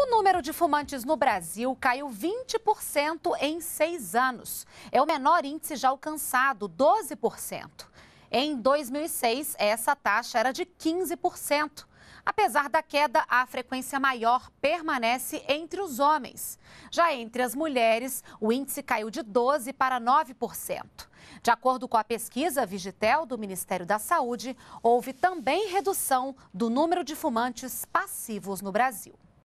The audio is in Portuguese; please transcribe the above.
O número de fumantes no Brasil caiu 20% em seis anos. É o menor índice já alcançado, 12%. Em 2006, essa taxa era de 15%. Apesar da queda, a frequência maior permanece entre os homens. Já entre as mulheres, o índice caiu de 12% para 9%. De acordo com a pesquisa Vigitel do Ministério da Saúde, houve também redução do número de fumantes passivos no Brasil.